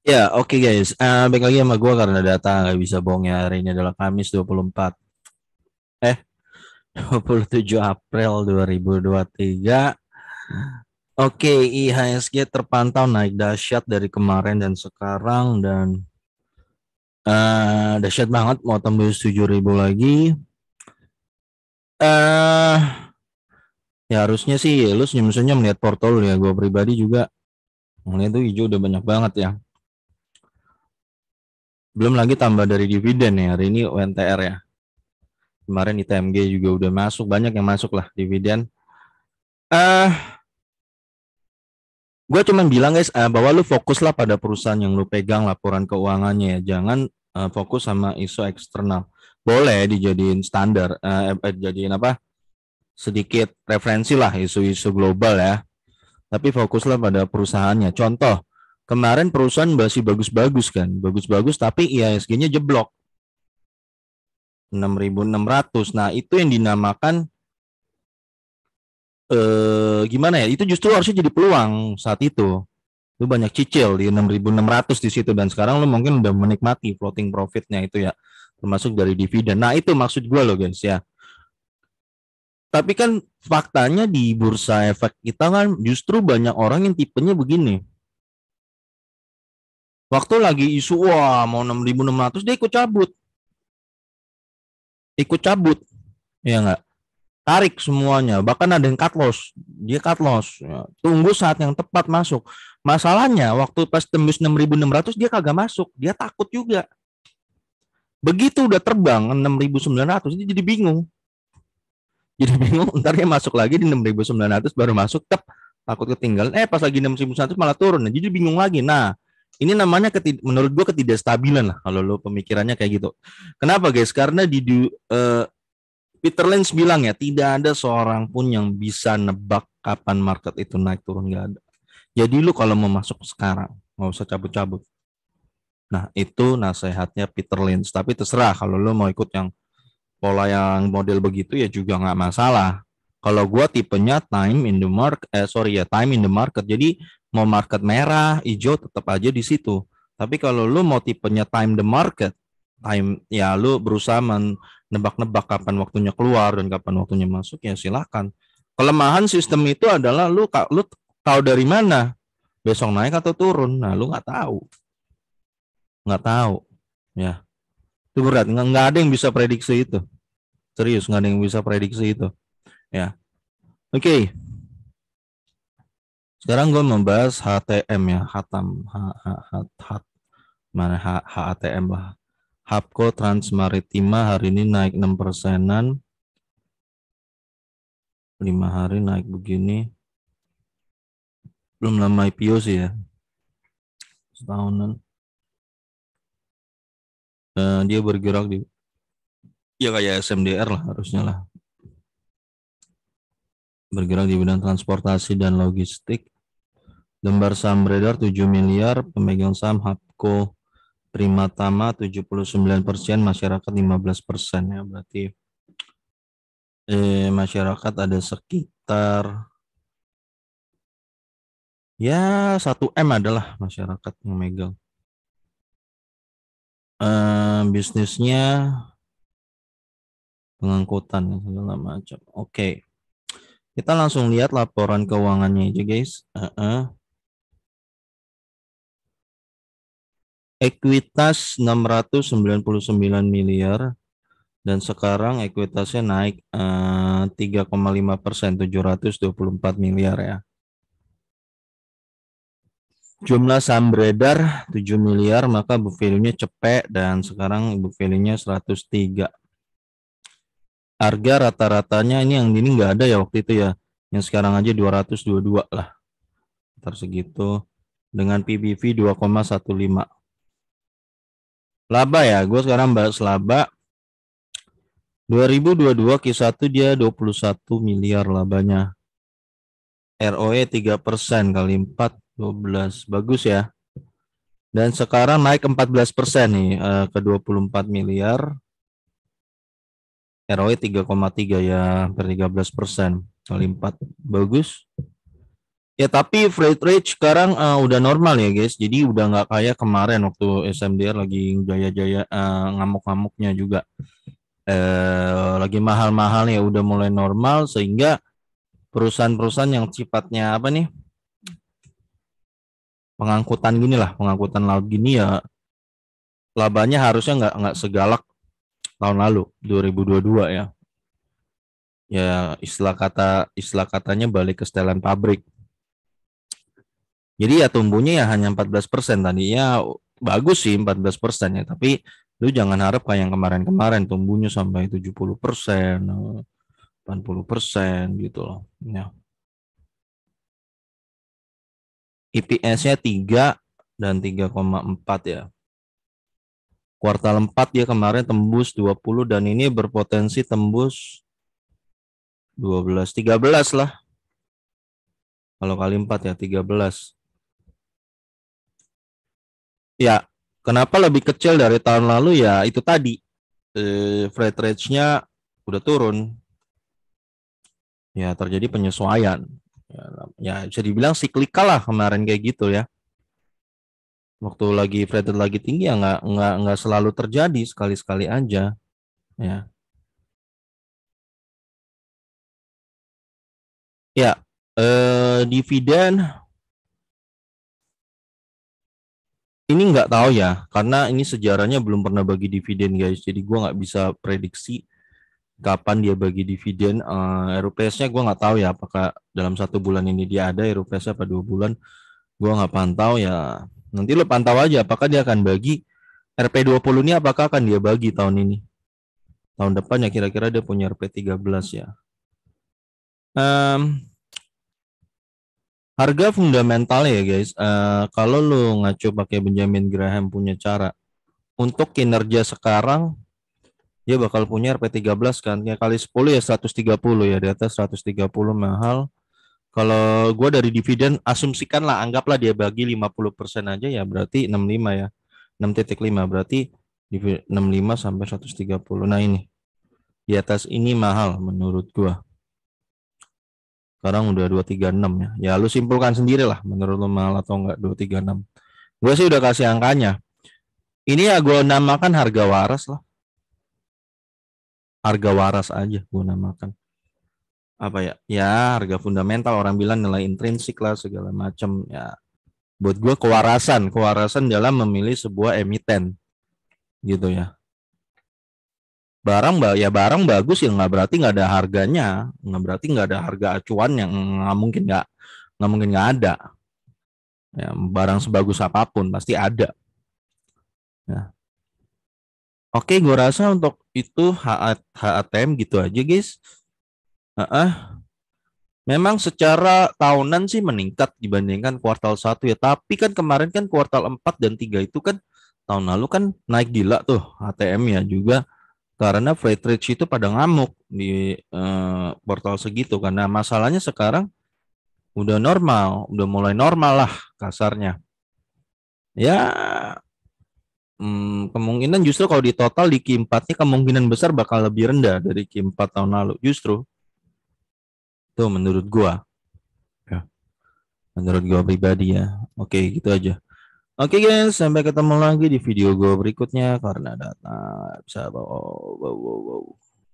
Ya, oke okay guys. Uh, eh, baik lagi sama gue karena data nggak bisa bohong ya Hari ini adalah Kamis 24. Eh, 27 April 2023. Oke, okay, IHSG terpantau naik dahsyat dari kemarin dan sekarang dan uh, dahsyat banget mau tembus 7000 lagi. Eh uh, ya harusnya sih lu senyum-senyum melihat portal ya gue pribadi juga. Ini tuh hijau udah banyak banget ya belum lagi tambah dari dividen ya, hari ini UNTR ya. Kemarin ITMG juga udah masuk, banyak yang masuk lah dividen. Eh, uh, gue cuman bilang guys uh, bahwa lu fokuslah pada perusahaan yang lu pegang laporan keuangannya ya. Jangan uh, fokus sama ISO eksternal. Boleh dijadiin standar, uh, eh, jadiin apa? Sedikit referensi lah isu-isu global ya. Tapi fokuslah pada perusahaannya. Contoh, Kemarin perusahaan masih bagus-bagus kan, bagus-bagus tapi IHSG-nya jeblok. 6.600. Nah, itu yang dinamakan eh gimana ya? Itu justru harusnya jadi peluang saat itu. Lu banyak cicil di 6.600 di situ dan sekarang lu mungkin udah menikmati floating profitnya itu ya, termasuk dari dividen. Nah, itu maksud gua loh guys ya. Tapi kan faktanya di bursa efek kita kan justru banyak orang yang tipenya begini. Waktu lagi isu wah mau 6.600 dia ikut cabut. Ikut cabut. Ya enggak? Tarik semuanya. Bahkan ada yang cut loss. Dia cut loss. Ya. Tunggu saat yang tepat masuk. Masalahnya waktu pas tembus 6.600 dia kagak masuk. Dia takut juga. Begitu udah terbang 6.900 dia jadi bingung. Jadi bingung, ntar dia masuk lagi di 6.900 baru masuk, tep, takut ketinggalan. Eh pas lagi 6.900 malah turun, jadi bingung lagi. Nah, ini namanya ketid menurut gue ketidakstabilan lah kalau lo pemikirannya kayak gitu. Kenapa guys? Karena di uh, Peter Lynch bilang ya tidak ada seorang pun yang bisa nebak kapan market itu naik turun nggak ada. Jadi lu kalau mau masuk sekarang nggak usah cabut-cabut. Nah itu nasihatnya Peter Lynch. Tapi terserah kalau lo mau ikut yang pola yang model begitu ya juga nggak masalah. Kalau gua tipenya time in the market, eh sorry ya time in the market. Jadi mau market merah, hijau tetap aja di situ. Tapi kalau lu mau tipenya time the market, time ya lu berusaha menebak-nebak kapan waktunya keluar dan kapan waktunya masuk ya silahkan. Kelemahan sistem itu adalah lu lu tahu dari mana besok naik atau turun. Nah, lu nggak tahu. Nggak tahu. Ya. Itu berat. Nggak ada yang bisa prediksi itu. Serius, nggak ada yang bisa prediksi itu. Ya. Oke. Okay. Sekarang gue membahas HTM ya, Hatam, H, H, H, H, mana H, HATM lah. Hapko Transmaritima hari ini naik 6 persenan. 5 hari naik begini. Belum lama IPO sih ya. Setahunan. Nah, dia bergerak di ya kayak SMDR lah harusnya lah. Bergerak di bidang transportasi dan logistik. Lembar saham beredar 7 miliar, pemegang saham Hapko Primatama 79 persen, masyarakat 15 persen ya berarti eh, masyarakat ada sekitar ya 1 m adalah masyarakat yang megang. Eh, bisnisnya pengangkutan segala macam. Oke, okay. kita langsung lihat laporan keuangannya aja guys. Uh -uh. ekuitas 699 miliar dan sekarang ekuitasnya naik uh, eh, 3,5 persen 724 miliar ya. Jumlah saham beredar 7 miliar maka book value-nya cepek dan sekarang book value-nya 103. Harga rata-ratanya ini yang ini nggak ada ya waktu itu ya. Yang sekarang aja 222 lah. tersegitu segitu dengan PBV 2,15 laba ya gue sekarang bahas laba 2022 Q1 dia 21 miliar labanya ROE 3 persen kali 4 12 bagus ya dan sekarang naik 14 persen nih eh, ke 24 miliar ROE 3,3 ya hampir 13 persen kali 4 bagus Ya tapi freight rate sekarang uh, udah normal ya guys. Jadi udah nggak kayak kemarin waktu SMDR lagi jaya-jaya uh, ngamuk-ngamuknya juga. Uh, lagi mahal-mahal ya udah mulai normal sehingga perusahaan-perusahaan yang sifatnya apa nih pengangkutan gini lah pengangkutan laut gini ya labanya harusnya nggak nggak segalak tahun lalu 2022 ya ya istilah kata istilah katanya balik ke setelan pabrik jadi ya tumbuhnya ya hanya 14% tadi ya bagus sih 14% ya, tapi lu jangan harap kayak yang kemarin-kemarin tumbuhnya sampai 70%, 80% gitu loh. Ya. IPS-nya e 3 dan 3,4 ya. Kuartal 4 ya kemarin tembus 20 dan ini berpotensi tembus 12, 13 lah. Kalau kali 4 ya 13. Ya, kenapa lebih kecil dari tahun lalu ya itu tadi eh, freight rate-nya udah turun. Ya terjadi penyesuaian. Ya, ya bisa dibilang siklikal lah kemarin kayak gitu ya. Waktu lagi freight rate lagi tinggi ya nggak nggak nggak selalu terjadi sekali-sekali aja. Ya. Ya, eh, dividen ini nggak tahu ya karena ini sejarahnya belum pernah bagi dividen guys jadi gue nggak bisa prediksi kapan dia bagi dividen uh, eh, RUPS-nya gue nggak tahu ya apakah dalam satu bulan ini dia ada RUPS apa dua bulan gue nggak pantau ya nanti lo pantau aja apakah dia akan bagi RP20 ini apakah akan dia bagi tahun ini tahun depan ya kira-kira dia punya RP13 ya um, harga fundamental ya guys. Uh, kalau lu ngaco pakai Benjamin Graham punya cara untuk kinerja sekarang dia bakal punya RP13 kan. Ya kali 10 ya 130 ya di atas 130 mahal. Kalau gua dari dividen asumsikanlah anggaplah dia bagi 50% aja ya berarti 65 ya. 6.5 berarti 65 sampai 130. Nah ini di atas ini mahal menurut gua sekarang udah 236 ya. Ya lu simpulkan sendiri lah menurut lu mahal atau enggak 236. Gue sih udah kasih angkanya. Ini ya gue namakan harga waras lah. Harga waras aja gue namakan. Apa ya? Ya harga fundamental orang bilang nilai intrinsik lah segala macam ya. Buat gue kewarasan, kewarasan dalam memilih sebuah emiten gitu ya barang ya barang bagus ya nggak berarti nggak ada harganya nggak berarti nggak ada harga acuan yang nggak mungkin nggak nggak mungkin nggak ada ya, barang sebagus apapun pasti ada ya. oke gue rasa untuk itu HATM gitu aja guys uh -uh. memang secara tahunan sih meningkat dibandingkan kuartal satu ya tapi kan kemarin kan kuartal 4 dan 3 itu kan tahun lalu kan naik gila tuh atm ya juga karena freight rate itu pada ngamuk di eh, portal segitu karena masalahnya sekarang udah normal, udah mulai normal lah kasarnya. Ya hmm, kemungkinan justru kalau di total di q 4 ini kemungkinan besar bakal lebih rendah dari Q4 tahun lalu justru. Itu menurut gua. Ya. Menurut gua pribadi ya. Oke, gitu aja. Oke okay guys, sampai ketemu lagi di video gue berikutnya karena data bisa wow wow wow.